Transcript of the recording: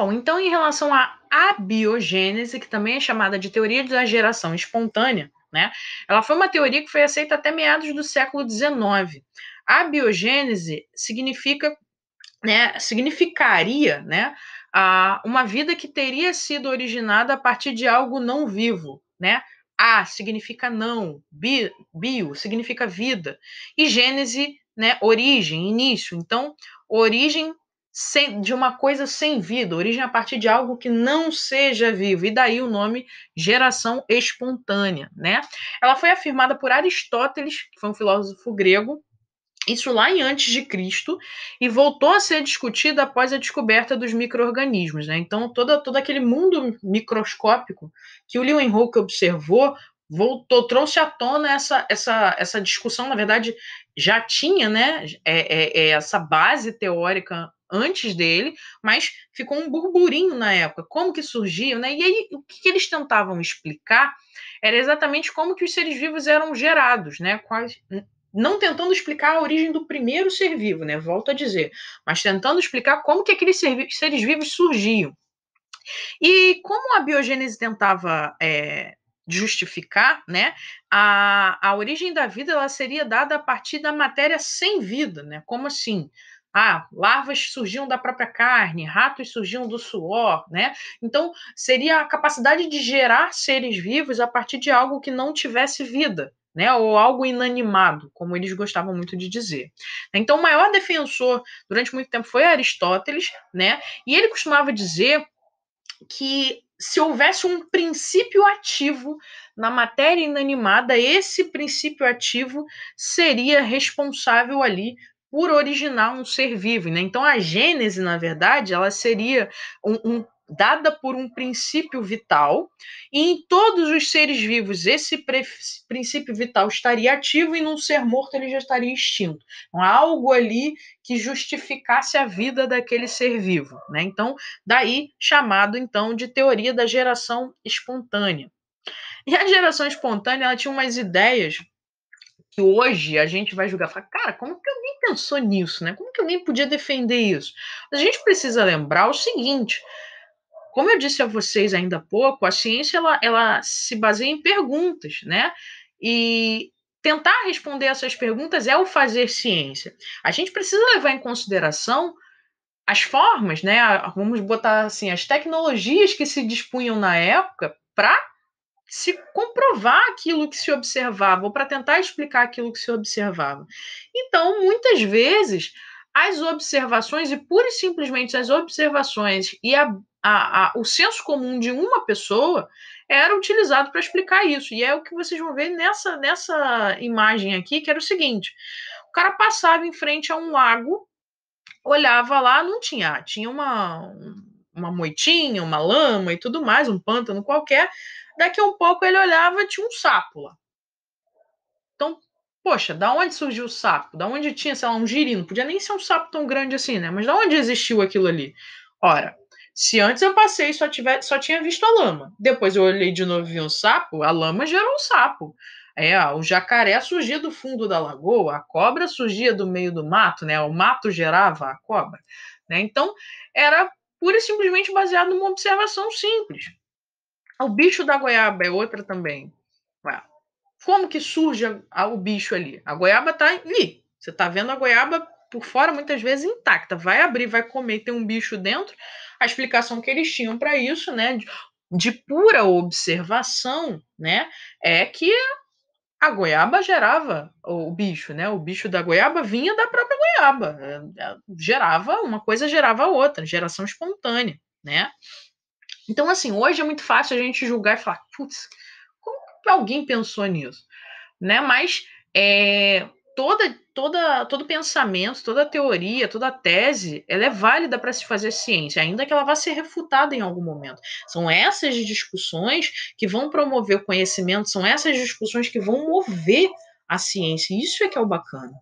Bom, então em relação à abiogênese, que também é chamada de teoria da geração espontânea, né? Ela foi uma teoria que foi aceita até meados do século XIX. A biogênese significa, né, significaria, né, a, uma vida que teria sido originada a partir de algo não vivo, né? A significa não, bi, bio significa vida e gênese, né, origem, início. Então, origem sem, de uma coisa sem vida, origem a partir de algo que não seja vivo, e daí o nome geração espontânea, né? Ela foi afirmada por Aristóteles, que foi um filósofo grego, isso lá em antes de Cristo, e voltou a ser discutida após a descoberta dos micro-organismos, né? Então, todo, todo aquele mundo microscópico que o Leeuwenhoek observou voltou, trouxe à tona essa, essa, essa discussão, na verdade, já tinha né, é, é, é essa base teórica antes dele, mas ficou um burburinho na época, como que surgiu, né? E aí o que, eles tentavam explicar era exatamente como que os seres vivos eram gerados, né? Quais, não tentando explicar a origem do primeiro ser vivo, né? Volto a dizer, mas tentando explicar como que aqueles seres vivos surgiam. E como a biogênese tentava é, justificar, né, a, a origem da vida ela seria dada a partir da matéria sem vida, né? Como assim? Ah, larvas surgiam da própria carne, ratos surgiam do suor, né? Então, seria a capacidade de gerar seres vivos a partir de algo que não tivesse vida, né? Ou algo inanimado, como eles gostavam muito de dizer. Então, o maior defensor durante muito tempo foi Aristóteles, né? E ele costumava dizer que se houvesse um princípio ativo na matéria inanimada, esse princípio ativo seria responsável ali por originar um ser vivo, né? Então a gênese, na verdade, ela seria um, um, dada por um princípio vital, e em todos os seres vivos esse princípio vital estaria ativo e num ser morto ele já estaria extinto. Então, há algo ali que justificasse a vida daquele ser vivo, né? Então, daí chamado então de teoria da geração espontânea. E a geração espontânea, ela tinha umas ideias que hoje a gente vai julgar, falar, cara, como que alguém pensou nisso, né? Como que alguém podia defender isso? a gente precisa lembrar o seguinte, como eu disse a vocês ainda há pouco, a ciência ela, ela se baseia em perguntas, né? E tentar responder essas perguntas é o fazer ciência. A gente precisa levar em consideração as formas, né? Vamos botar assim, as tecnologias que se dispunham na época para se comprovar aquilo que se observava, ou para tentar explicar aquilo que se observava. Então, muitas vezes, as observações, e pura e simplesmente as observações e a, a, a, o senso comum de uma pessoa, era utilizado para explicar isso. E é o que vocês vão ver nessa, nessa imagem aqui, que era o seguinte: o cara passava em frente a um lago, olhava lá, não tinha, tinha uma, uma moitinha, uma lama e tudo mais, um pântano qualquer. Daqui a um pouco ele olhava tinha um sapo lá. Então, poxa, da onde surgiu o sapo? Da onde tinha, sei lá, um girino? Podia nem ser um sapo tão grande assim, né? Mas da onde existiu aquilo ali? Ora, se antes eu passei e só, tiver, só tinha visto a lama, depois eu olhei de novo e vi um sapo, a lama gerou um sapo. É, o jacaré surgia do fundo da lagoa, a cobra surgia do meio do mato, né? O mato gerava a cobra, né? Então, era pura e simplesmente baseado numa observação simples. O bicho da goiaba é outra também. Como que surge a, a, o bicho ali? A goiaba está ali. Você está vendo a goiaba por fora, muitas vezes intacta. Vai abrir, vai comer, tem um bicho dentro. A explicação que eles tinham para isso, né, de, de pura observação, né, é que a goiaba gerava o bicho, né? O bicho da goiaba vinha da própria goiaba. É, é, gerava, uma coisa gerava a outra, geração espontânea, né? Então, assim, hoje é muito fácil a gente julgar e falar, putz, como alguém pensou nisso? Né? Mas é, toda, toda, todo pensamento, toda teoria, toda tese, ela é válida para se fazer ciência, ainda que ela vá ser refutada em algum momento. São essas discussões que vão promover o conhecimento, são essas discussões que vão mover a ciência. Isso é que é o bacana.